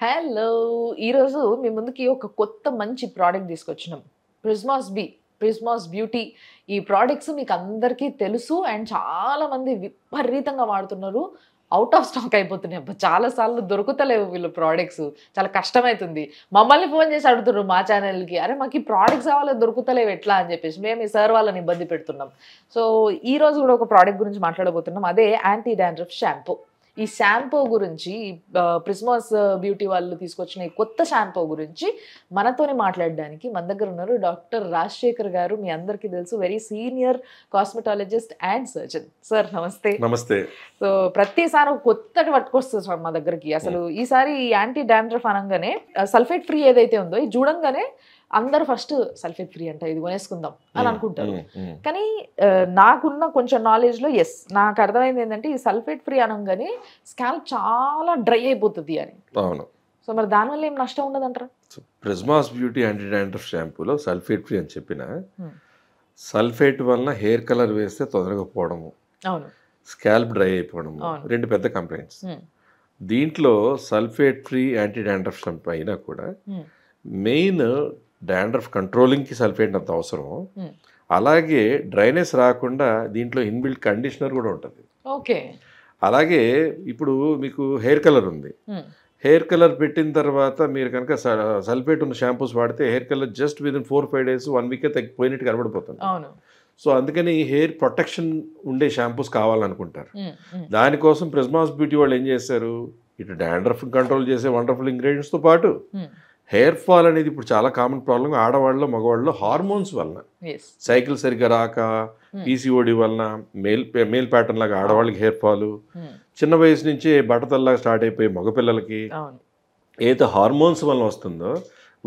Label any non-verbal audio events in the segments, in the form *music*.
Hello ఈరోజు మీ ముందుకి ఒక కొత్త మంచి ప్రోడక్ట్ తీసుకొచ్చినాం ప్రిజ్మాస్ బి ప్రిజ్మాస్ బ్యూటీ ఈ ప్రోడక్ట్స్ మీకు అందరికీ తెలుసు అండ్ చాలామంది విపరీతంగా వాడుతున్నారు అవుట్ ఆఫ్ స్టాక్ అయిపోతున్నాయి అబ్బా చాలాసార్లు దొరుకుతలేవు వీళ్ళు ప్రోడక్ట్స్ చాలా కష్టమవుతుంది మమ్మల్ని ఫోన్ చేసి అడుగుతున్నారు మా ఛానల్కి అరే మాకు ఈ ప్రోడక్ట్స్ కావాలి దొరుకుతలేవు ఎట్లా అని చెప్పేసి మేము ఈ సార్ వాళ్ళని ఇబ్బంది పెడుతున్నాం సో ఈ రోజు కూడా ఒక ప్రోడక్ట్ గురించి మాట్లాడబోతున్నాం అదే యాంటీ డాండ్రఫ్ షాంపూ ఈ షాంపూ గురించి క్రిస్మస్ బ్యూటీ వాళ్ళు తీసుకొచ్చిన ఈ కొత్త షాంపూ గురించి మనతోనే మాట్లాడడానికి మన దగ్గర ఉన్నారు డాక్టర్ రాజశేఖర్ గారు మీ అందరికీ తెలుసు very senior cosmetologist and surgeon sir నమస్తే నమస్తే సో ప్రతిసారి కొత్త పట్టుకొస్తుంది సార్ మా దగ్గరికి అసలు hmm. ఈసారి యాంటీ డాండ్రఫ్ అనగానే సల్ఫేట్ ఫ్రీ ఏదైతే ఉందో ఇది చూడంగానే అందరు ఫస్ట్ సల్ఫేట్ ఫ్రీ అంట ఇది కొనేసుకుందాం అని అనుకుంటారు కానీ నాకున్న కొంచెం నాలెడ్జ్లో ఎస్ నాకు అర్థమైంది ఏంటంటే ఈ సల్ఫేట్ ఫ్రీ అనగానే స్కాల్ప్ చాలా డ్రై అయిపోతుంది అని అవును సో మరి దానివల్ల ఏం నష్టం ఉండదంటారా ప్రిజ్మాస్ బ్యూటీ యాంటీ డాండ్రఫ్ షాంపూలో సల్ఫేట్ ఫ్రీ అని చెప్పిన సల్ఫేట్ వలన హెయిర్ కలర్ వేస్తే తొందరగా పోవడము అవును స్కాల్ప్ డ్రై అయిపోవడము రెండు పెద్ద కంప్లైంట్స్ దీంట్లో sulphate free anti dandruff shampoo అయినా కూడా మెయిన్ డాండ్రఫ్ కంట్రోలింగ్కి సల్ఫేట్ అంత అవసరం అలాగే డ్రైనేజ్ రాకుండా దీంట్లో ఇన్బిల్ట్ కండిషనర్ కూడా ఉంటుంది ఓకే అలాగే ఇప్పుడు మీకు హెయిర్ కలర్ ఉంది హెయిర్ కలర్ పెట్టిన తర్వాత మీరు కనుక సల్ఫేట్ ఉన్న షాంపూస్ వాడితే hair colour just within four five days one week తగ్గిపోయినట్టు కనబడిపోతుంది సో అందుకని హెయిర్ ప్రొటెక్షన్ ఉండే షాంపూస్ కావాలనుకుంటారు దానికోసం ప్రిజ్మాస్ బ్యూటీ వాళ్ళు ఏం చేస్తారు ఇటు డాండ్రఫ్ కంట్రోల్ చేసే వండర్ఫుల్ ఇంగ్రీడియంట్స్తో పాటు హెయిర్ ఫాల్ అనేది ఇప్పుడు చాలా కామన్ ప్రాబ్లం ఆడవాళ్ళలో మగవాళ్ళలో హార్మోన్స్ వలన సైకిల్ సరిగ్గా రాక hmm. పీసీఓడి వలన మేల్ మేల్ ప్యాటర్న్ లాగా ఆడవాళ్ళకి హెయిర్ ఫాల్ hmm. చిన్న వయసు నుంచే బట్టతల్లాగా స్టార్ట్ అయిపోయి మగపిల్లలకి ఏదైతే హార్మోన్స్ వలన వస్తుందో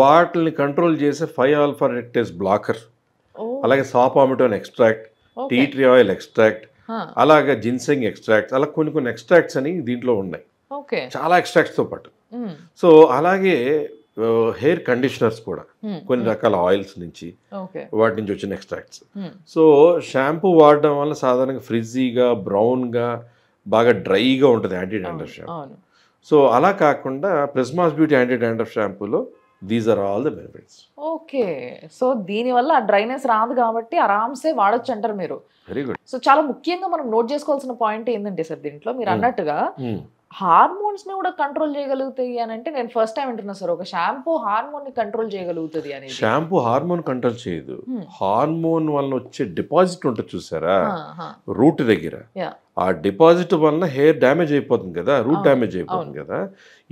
వాటిని కంట్రోల్ చేసే ఫైవ్ ఆల్ఫా రెక్టేస్ బ్లాకర్ అలాగే saw palmetto extract tea tree oil extract అలాగే జిన్సెంగ్ ఎక్స్ట్రాక్ట్ అలా కొన్ని కొన్ని ఎక్స్ట్రాక్ట్స్ అని దీంట్లో ఉన్నాయి చాలా ఎక్స్ట్రాక్ట్స్తో పాటు hmm. సో అలాగే హెయిర్ కండిషనర్స్ కూడా hmm. కొన్ని hmm. రకాల ఆయిల్స్ నుంచి వాటి నుంచి వచ్చిన ఎక్స్ట్రాక్ట్స్ hmm. సో షాంపూ వాడడం వల్ల సాధారణంగా ఫ్రిజీగా బ్రౌన్గా బాగా డ్రైగా ఉంటుంది యాంటీ డాండర్ షాంపూ సో అలా కాకుండా ప్రిస్మాస్ బ్యూటీ యాంటీ డాండర్ షాంపూలో these are all the benefits okay so దీనివల్ల ఆ డ్రైనెస్ రాదు కాబట్టి ఆరామ్సే వాడొచ్చు అంటారు మీరు వెరీ గుడ్ సో చాలా ముఖ్యంగా మనం నోట్ చేసుకోవాల్సిన పాయింట్ ఏంటంటే సార్ దీంట్లో మీరు అన్నట్టుగా హార్మోన్స్ని కూడా కంట్రోల్ చేయగలుగుతాయి అని అంటే నేను ఫస్ట్ టైం వింటున్నా సార్ ఒక షాంపూ హార్మోన్ని కంట్రోల్ చేయగలుగుతుంది అని షాంపూ హార్మోన్ కంట్రోల్ చేయదు హార్మోన్ వలన వచ్చే డిపాజిట్ ఉంటుంది చూసారా రూట్ దగ్గర ఆ డిపాజిట్ వలన హెయిర్ డ్యామేజ్ అయిపోతుంది కదా రూట్ డ్యామేజ్ అయిపోతుంది కదా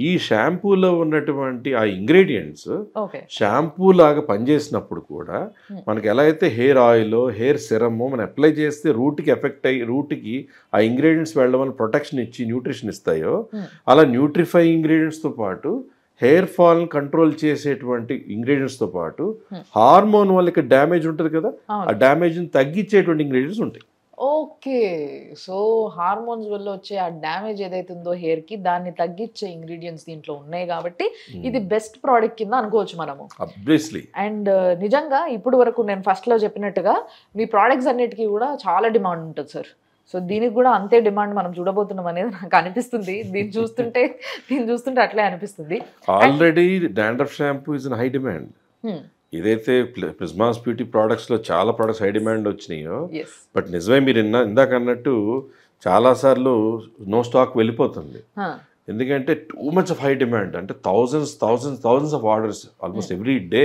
ఈ షాంపూలో ఉన్నటువంటి ఆ ఇంగ్రీడియంట్స్ షాంపూ లాగా పనిచేసినప్పుడు కూడా మనకి ఎలా అయితే హెయిర్ ఆయిల్ హెయిర్ సిరమ్ మనం అప్లై చేస్తే రూట్కి ఎఫెక్ట్ అయ్యి రూట్కి ఆ ఇంగ్రీడియంట్స్ వెళ్ళడం వల్ల ప్రొటెక్షన్ ఇచ్చి న్యూట్రిషన్ ఇస్తాయో అలా న్యూట్రిఫై ఇంగ్రీడియంట్స్తో పాటు హెయిర్ ఫాల్ని కంట్రోల్ చేసేటువంటి ఇంగ్రీడియంట్స్తో పాటు హార్మోన్ వల్ల ఇక్కడ డ్యామేజ్ ఉంటుంది కదా ఆ డ్యామేజ్ని తగ్గించేటువంటి ఇంగ్రీడియంట్స్ ఉంటాయి ఓకే సో హార్మోన్స్ వల్ల వచ్చే ఆ డ్యామేజ్ ఉందో హెయిర్ కి దాన్ని తగ్గించే ఇంగ్రీడియంట్స్ దీంట్లో ఉన్నాయి కాబట్టి ఇది బెస్ట్ ప్రోడక్ట్ కింద అనుకోవచ్చు మనము అండ్ నిజంగా ఇప్పుడు వరకు నేను ఫస్ట్ లో చెప్పినట్టుగా మీ ప్రోడక్ట్స్ అన్నిటికీ కూడా చాలా డిమాండ్ ఉంటుంది సార్ సో దీనికి కూడా అంతే డిమాండ్ మనం చూడబోతున్నాం అనేది నాకు అనిపిస్తుంది దీన్ని చూస్తుంటే *laughs* దీన్ని చూస్తుంటే అట్లే అనిపిస్తుంది already dandruff shampoo is in high demand ఏదైతే ప్రిజ్మాస్ బ్యూటీ ప్రోడక్ట్స్లో చాలా ప్రోడక్ట్స్ హై డిమాండ్ వచ్చినాయో బట్ నిజమే మీరు ఇన్న ఇందాక అన్నట్టు చాలాసార్లు నో స్టాక్ వెళ్ళిపోతుంది ఎందుకంటే too much of high demand అంటే thousands thousands thousands of orders almost every day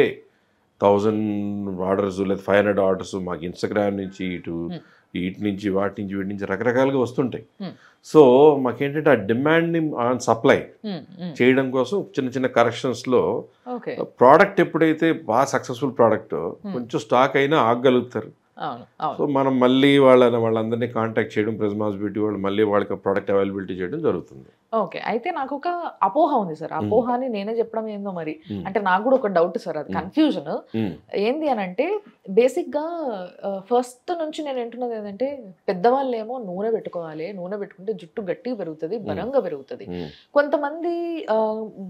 thousand orders లేదా ఫైవ్ హండ్రెడ్ ఆర్డర్స్ మాకు ఇన్స్టాగ్రామ్ నుంచి ఇటు hmm. వీటి నుంచి వాటి నుంచి వీటి నుంచి రకరకాలుగా వస్తుంటాయి సో మాకేంటంటే ఆ డిమాండ్ని ఆన్ సప్లై చేయడం కోసం చిన్న చిన్న కరెక్షన్స్లో ప్రోడక్ట్ ఎప్పుడైతే బాగా సక్సెస్ఫుల్ ప్రోడక్ట్ కొంచెం స్టాక్ అయినా ఆగగలుగుతారు సో మనం మళ్ళీ వాళ్ళని వాళ్ళందరినీ కాంటాక్ట్ చేయడం ప్రిజ్మాస్ బ్యూటీ వాళ్ళు మళ్ళీ వాళ్ళకి ప్రోడక్ట్ అవైలబిలిటీ చేయడం జరుగుతుంది ఓకే అయితే నాకు ఒక అపోహ ఉంది సార్ అని నేనే చెప్పడం ఏందో మరి అంటే నాకు కూడా ఒక డౌట్ సార్ అది కన్ఫ్యూజన్ ఏంది అని అంటే బేసిక్ గా ఫస్ట్ నుంచి నేను వింటున్నది ఏంటంటే పెద్దవాళ్ళు ఏమో నూనె పెట్టుకోవాలి నూనె పెట్టుకుంటే జుట్టు గట్టిగా పెరుగుతుంది బలంగా పెరుగుతుంది కొంతమంది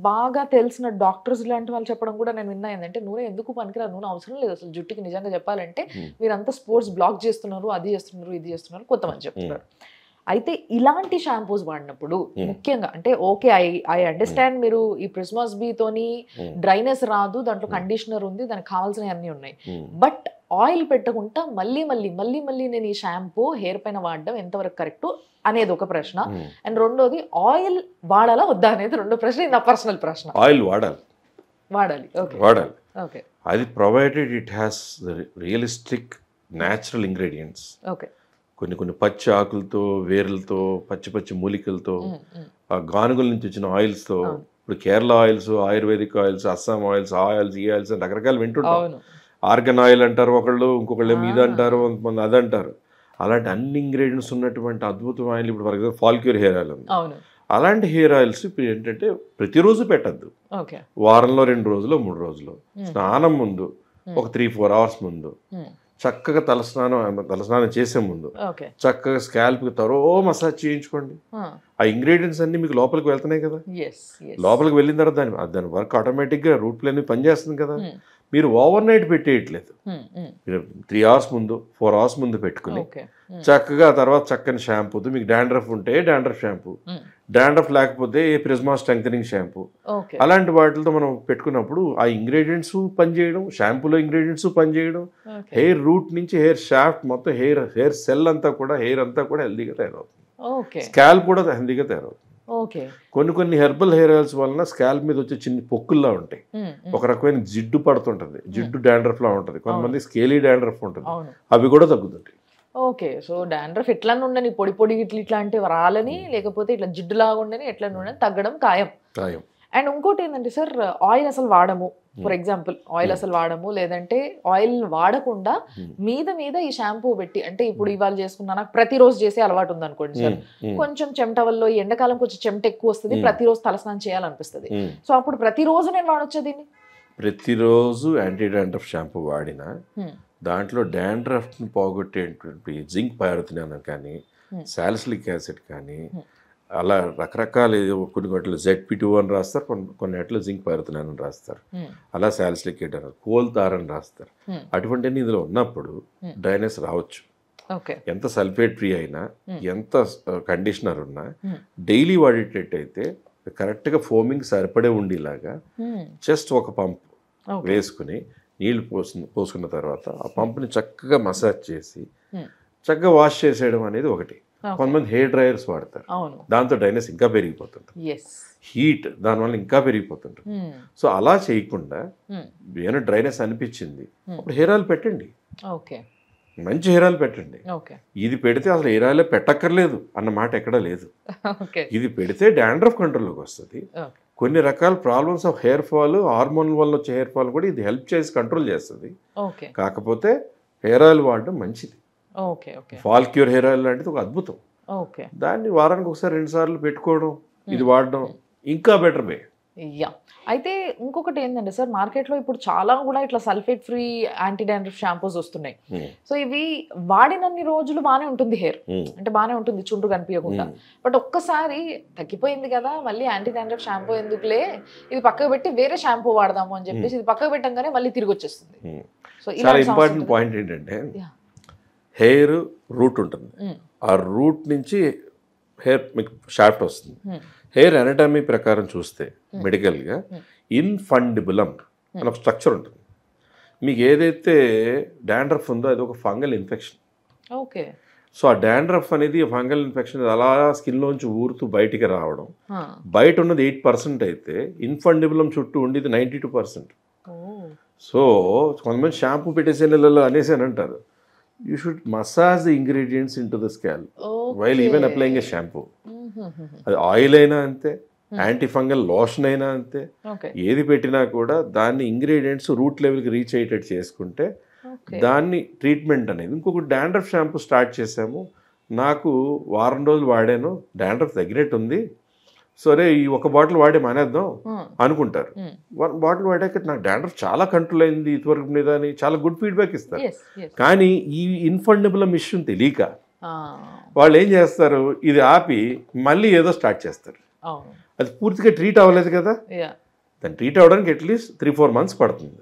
బాగా తెలిసిన డాక్టర్స్ లాంటి వాళ్ళు చెప్పడం కూడా నేను విన్నా ఏంటంటే నూనె ఎందుకు పనికిరా నూనె అవసరం లేదు అసలు జుట్టుకి నిజంగా చెప్పాలంటే మీరంతా స్పోర్ట్స్ బ్లాక్ చేస్తున్నారు అది చేస్తున్నారు ఇది చేస్తున్నారు కొంతమంది చెప్తున్నారు అయితే ఇలాంటి షాంపూస్ వాడినప్పుడు hmm. ముఖ్యంగా అంటే ఓకే ఐ ఐ అండర్స్టాండ్ మీరు ఈ ప్రిస్మాస్ తోని డ్రైనెస్ hmm. రాదు దాంట్లో కండిషనర్ hmm. ఉంది దానికి కావాల్సినవి అన్నీ ఉన్నాయి బట్ ఆయిల్ పెట్టకుండా మళ్ళీ మళ్ళీ మళ్ళీ మళ్ళీ నేను ఈ షాంపూ హెయిర్ పైన వాడడం ఎంతవరకు కరెక్ట్ అనేది ఒక ప్రశ్న అండ్ రెండోది ఆయిల్ వాడాలా వద్దా అనేది రెండో ప్రశ్న నా పర్సనల్ ప్రశ్న ఆయిల్ వాడాలి వాడాలి ఓకే వాడాలి ఓకే అది provided it has realistic natural ingredients okay కొన్ని కొన్ని పచ్చి ఆకులతో వేర్లతో పచ్చి పచ్చి మూలికలతో ఆ గానుగుల నుంచి వచ్చిన ఆయిల్స్తో ఇప్పుడు Kerala oils ayurvedic oils Assam oils ఆ ఆయిల్స్ ఈ ఆయిల్స్ రకరకాలు వింటుంటాం ఆర్గన్ ఆయిల్ అంటారు ఒకళ్ళు ఇంకొకళ్ళు మీద అంటారు కొంతమంది అది అంటారు అలాంటి అన్ని ఇంగ్రీడియంట్స్ ఉన్నటువంటి అద్భుతం ఆయిల్ ఇప్పుడు for example fall cure hair oil ఉంది అలాంటి హెయిర్ ఆయిల్స్ ఇప్పుడు ఏంటంటే ప్రతిరోజు పెట్టద్దు వారంలో రెండు రోజులు మూడు రోజులు స్నానం ముందు ఒక త్రీ ఫోర్ అవర్స్ ముందు చక్కగా తలస్నానం తలస్నానం చేసే ముందు చక్కగా స్కాల్ప్కి తరో మసాజ్ చేయించుకోండి ఆ ఇంగ్రీడియంట్స్ అన్ని మీకు లోపలికి వెళ్తున్నాయి కదా లోపలికి వెళ్ళిన తర్వాత దాని దాని వర్క్ ఆటోమేటిక్గా రూట్ ప్లేన్ పనిచేస్తుంది కదా మీరు ఓవర్ నైట్ పెట్టేయట్లేదు మీరు త్రీ అవర్స్ ముందు ఫోర్ అవర్స్ ముందు పెట్టుకుని చక్కగా తర్వాత చక్కని షాంపూతో మీకు డాండ్రఫ్ ఉంటే డాండ్రఫ్ షాంపూ డాండ్రఫ్ లేకపోతే ఏ ప్రిజ్మా స్ట్రెంగ్నింగ్ షాంపూ అలాంటి వాటితో మనం పెట్టుకున్నప్పుడు ఆ ఇంగ్రీడియంట్స్ పనిచేయడం షాంపూలో ఇంగ్రీడియంట్స్ పనిచేయడం హెయిర్ రూట్ నుంచి హెయిర్ షాఫ్ట్ మొత్తం హెయిర్ హెయిర్ సెల్ అంతా కూడా హెయిర్ అంతా కూడా హెల్దీగా తయారవుతుంది స్కాల్ కూడా హెల్దీగా తయారవుతుంది కొన్ని కొన్ని హెర్బల్ హెయిర్ ఆయిల్స్ వలన స్కాల్ మీద వచ్చే చిన్న పొక్కుల్లా ఉంటాయి ఒక రకమైన జిడ్డు పడుతుంటది జిడ్డు డాండ్రఫ్ లా ఉంటుంది కొంతమంది స్కేలీ డాండ్రఫ్ ఉంటుంది అవి కూడా తగ్గుతుంటాయి ఓకే సో డాండ్రఫ్ ఎట్లా ఉండని పొడి పొడి ఇట్లా ఇట్లాంటి రాలని లేకపోతే ఇట్లా జిడ్డులాగా ఉండని ఎట్లా ఉండని తగ్గడం ఖాయం అండ్ ఇంకోటి ఏంటంటే సార్ ఆయిల్ అసలు వాడము ఫర్ ఎగ్జాంపుల్ ఆయిల్ అసలు వాడము లేదంటే ఆయిల్ వాడకుండా మీద మీద ఈ షాంపూ పెట్టి అంటే ఇప్పుడు ఇవాళ చేసుకున్నా నాకు ప్రతిరోజు చేసే అలవాటు ఉంది అనుకోండి సార్ కొంచెం చెమట వల్ల ఎండాకాలం కొంచెం చెమట ఎక్కువ వస్తుంది ప్రతిరోజు తలస్నానం చేయాలనిపిస్తుంది సో అప్పుడు ప్రతిరోజు నేను వాడొచ్చా దీన్ని ప్రతిరోజు యాంటీ డాండ్రఫ్ షాంపూ వాడినా దాంట్లో డాండ్రఫ్ట్ని పోగొట్టేటువంటి జింక్ పైరుతున్నాను కానీ సాలిసిలిక్ యాసిడ్ కానీ అలా రకరకాల కొన్ని వాటిలో జెడ్పీ టూ అని రాస్తారు కొన్ని కొన్ని వాటిలో జింక్ పైరుతున్నాను అని రాస్తారు అలా సాలిసిలిక్ అని కోల్ తారని రాస్తారు అటువంటివన్నీ ఇందులో ఉన్నప్పుడు డ్రైనెస్ రావచ్చు ఎంత సల్ఫేట్ ఫ్రీ అయినా ఎంత కండిషనర్ ఉన్నా డైలీ వాడేటట్టయితే కరెక్ట్గా ఫోమింగ్ సరిపడే ఉండేలాగా జస్ట్ ఒక పంప్ వేసుకుని నీళ్లు పోసిన పోసుకున్న తర్వాత ఆ పంపుని చక్కగా మసాజ్ చేసి చక్కగా వాష్ చేసేయడం అనేది ఒకటి కొంతమంది హెయిర్ డ్రైయర్స్ వాడతారు దాంతో డ్రైనెస్ ఇంకా పెరిగిపోతుంటుంది హీట్ దానివల్ల ఇంకా పెరిగిపోతుంటుంది సో అలా చేయకుండా ఏమైనా డ్రైనెస్ అనిపించింది అప్పుడు హెయిర్ ఆయిల్ పెట్టండి మంచి హెయిర్ ఆయిల్ పెట్టండి ఇది పెడితే అసలు హెయిర్ ఆయిల్ పెట్టక్కర్లేదు అన్న మాట ఎక్కడా లేదు ఇది పెడితే డాండ్రఫ్ కంట్రోల్లోకి వస్తుంది కొన్ని రకాల problems of hair fall hormone వల్ల వచ్చే హెయిర్ ఫాల్ కూడా ఇది హెల్ప్ చేసి కంట్రోల్ చేస్తుంది కాకపోతే హెయిర్ ఆయిల్ వాడడం మంచిది ఫాల్ క్యూర్ హెయిర్ ఆయిల్ లాంటిది ఒక అద్భుతం దాన్ని వారానికి ఒకసారి రెండు సార్లు పెట్టుకోవడం ఇది వాడడం ఇంకా బెటర్ వే యా అయితే ఇంకొకటి ఏంటంటే సార్ మార్కెట్లో ఇప్పుడు చాలా కూడా ఇట్లా sulphate free anti dandruff shampoos వస్తున్నాయి hmm. సో ఇవి వాడినన్ని రోజులు బాగానే ఉంటుంది హెయిర్ hmm. అంటే బాగానే ఉంటుంది చుండ్రు కనిపించకుండా hmm. బట్ ఒక్కసారి తగ్గిపోయింది కదా మళ్ళీ యాంటీ డాండ్రఫ్ షాంపూ ఎందుకులే ఇది పక్కకు పెట్టి వేరే షాంపూ వాడదాము అని చెప్పేసి ఇది పక్కకు పెట్టంగానే మళ్ళీ తిరిగి వచ్చేస్తుంది సో ఇలా ఇంపార్టెంట్ పాయింట్ ఏంటంటే హెయిర్ రూట్ ఉంటుంది ఆ రూట్ నుంచి హెయిర్ మీకు షార్ట్ వస్తుంది hmm. హెయిర్ ఎనటమీ ప్రకారం చూస్తే hmm. మెడికల్గా hmm. ఇన్ఫండిబులం అని ఒక స్ట్రక్చర్ ఉంటుంది మీకు ఏదైతే డాండ్రఫ్ ఉందో అది ఒక ఫంగల్ ఇన్ఫెక్షన్ ఓకే సో ఆ డాండ్రఫ్ అనేది ఫంగల్ ఇన్ఫెక్షన్ అలా స్కిన్లోంచి ఊరుతూ బయటికి రావడం బయట ఉన్నది ఎయిట్ పర్సెంట్ అయితే ఇన్ఫండిబులం చుట్టూ ఉండేది నైంటీ టూ పర్సెంట్ సో కొంతమంది షాంపూ పెట్టేసే నెలలో అనేసి అని అంటారు you should massage the ingredients into the scalp while even applying a shampoo అది ఆయిల్ అయినా అంతే యాంటీ ఫంగల్ లోషన్ అయినా అంతే ఏది పెట్టినా కూడా దాన్ని ఇంగ్రీడియంట్స్ రూట్ లెవెల్కి రీచ్ అయ్యేటట్టు చేసుకుంటే దాన్ని ట్రీట్మెంట్ అనేది ఇంకొక డాండ్రఫ్ షాంపూ స్టార్ట్ చేసాము నాకు వారం రోజులు వాడాను డాండ్రఫ్ తగ్గినట్టు ఉంది సరే ఈ ఒక బాటిల్ వాడి మానేద్దాం అనుకుంటారు వన్ బాటిల్ వాడాక నాకు డాండర్ చాలా కంట్రోల్ అయింది ఇదివరకు మీద అని చాలా గుడ్ ఫీడ్బ్యాక్ ఇస్తారు కానీ ఈ ఇన్ఫండబుల్ మిషన్ తెలియక వాళ్ళు ఏం చేస్తారు ఇది ఆపి మళ్ళీ ఏదో స్టార్ట్ చేస్తారు అది పూర్తిగా ట్రీట్ అవ్వలేదు కదా దాన్ని ట్రీట్ అవ్వడానికి అట్లీస్ట్ త్రీ ఫోర్ మంత్స్ పడుతుంది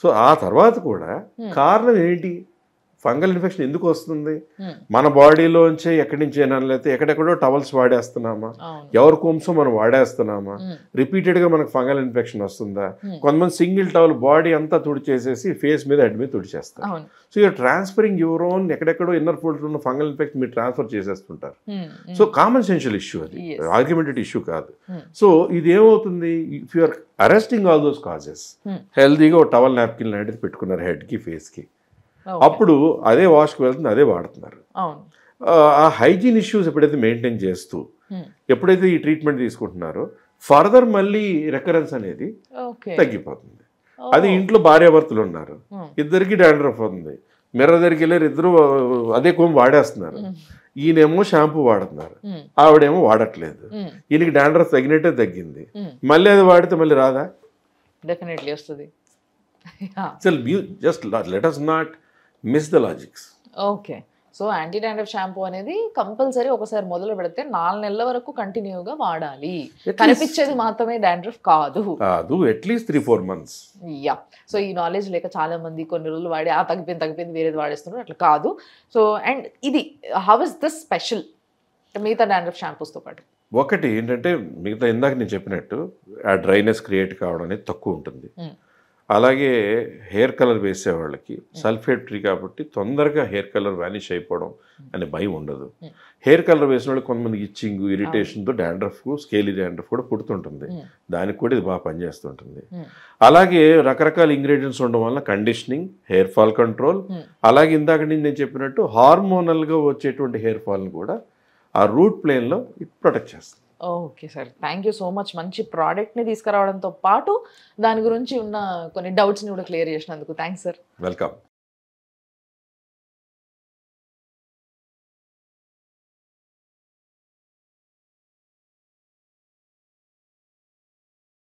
సో ఆ తర్వాత కూడా hmm. కారణం ఏంటి ఫంగల్ ఇన్ఫెక్షన్ ఎందుకు వస్తుంది మన బాడీలోంచి ఎక్కడి నుంచి లేకపోతే ఎక్కడెక్కడో టవల్స్ వాడేస్తున్నామా ఎవరి కోమ్సో మనం వాడేస్తున్నామా రిపీటెడ్గా మనకు ఫంగల్ ఇన్ఫెక్షన్ వస్తుందా కొంతమంది సింగిల్ టవల్ బాడీ అంతా తుడిచేసేసి ఫేస్ మీద హెడ్ మీద తుడిచేస్తారు సో ఇక ట్రాన్స్ఫరింగ్ యూరోన్ ఎక్కడెక్కడో ఇన్నర్ ఫోల్డ్ ఉన్న ఫంగల్ ఇన్ఫెక్షన్ మీరు ట్రాన్స్ఫర్ చేసేస్తుంటారు సో కామన్ సెన్షియల్ ఇష్యూ అది ఆర్గ్యుమెంటెడ్ ఇష్యూ కాదు సో ఇది ఏమవుతుంది if you're arresting all those causes హెల్దీగా ఒక టవల్ నాప్కిన్ లాంటిది పెట్టుకున్నారు హెడ్కి ఫేస్కి అప్పుడు అదే వాష్కి వెళ్తుంది అదే వాడుతున్నారు ఆ హైజీన్ ఇష్యూస్ ఎప్పుడైతే మెయింటైన్ చేస్తూ hmm. ఎప్పుడైతే ఈ ట్రీట్మెంట్ తీసుకుంటున్నారో ఫర్దర్ మళ్ళీ రికరెన్స్ అనేది తగ్గిపోతుంది అది ఇంట్లో భార్యాభర్తలు ఉన్నారు hmm. ఇద్దరికి డాండ్రఫ్ అవుతుంది మిర్ర దగ్గరికి వెళ్ళారు ఇద్దరు అదే కోమ్ వాడేస్తున్నారు hmm. ఈయనేమో షాంపూ వాడుతున్నారు ఆవిడేమో వాడట్లేదు ఈయనకి డాండ్రఫ్ తగ్గినట్టే తగ్గింది మళ్ళీ అది వాడితే మళ్ళీ రాదా డెఫినెట్లీ వస్తుంది అసలు just let us not miss the logics okay so anti dandruff shampoo అనేది కంపల్సరీ ఒకసారి మొదలు పెడితే నాలుగు నెలల వరకు కంటిన్యూగా వాడాలి కనిపించేది మాత్రమే డాండ్రఫ్ కాదు కాదు at least three four months yeah so ఈ నాలెడ్జ్ లేక చాలా మంది కొన్ని రోజులు వాడి ఆ తగ్గిపోయింది తగ్గిపోయింది వేరేది వాడేస్తున్నారు అట్లా కాదు సో అండ్ ఇది హౌ ఇస్ దిస్ స్పెషల్ మిగతా డాండ్రఫ్ షాంపూస్తో పాటు ఒకటి ఏంటంటే మిగతా ఇందాక నేను చెప్పినట్టు ఆ డ్రైనెస్ క్రియేట్ కావడం అనేది తక్కువ ఉంటుంది hmm. అలాగే హెయిర్ కలర్ వేసే వాళ్ళకి ట్రీ కాబట్టి తొందరగా హెయిర్ కలర్ వ్యానిష్ అయిపోవడం అనే భయం ఉండదు హెయిర్ కలర్ వేసిన వాళ్ళకి కొంతమంది ఇచ్చింగ్ ఇరిటేషన్తో డాండ్రఫ్ స్కేలి డాండ్రఫ్ కూడా పుడుతుంటుంది దానికి కూడా ఇది బాగా పనిచేస్తుంటుంది అలాగే రకరకాల ఇంగ్రీడియంట్స్ ఉండడం వల్ల కండిషనింగ్ హెయిర్ ఫాల్ కంట్రోల్ అలాగే ఇందాక నేను చెప్పినట్టు హార్మోనల్గా వచ్చేటువంటి హెయిర్ ఫాల్ని కూడా ఆ రూట్ ప్లేన్లో ప్రొటెక్ట్ చేస్తుంది okay sir thank you so much మంచి ప్రోడక్ట్ని తీసుకురావడంతో పాటు దాని గురించి ఉన్న కొన్ని డౌట్స్ని కూడా క్లియర్ చేసినందుకు థ్యాంక్స్ సార్ వెల్కమ్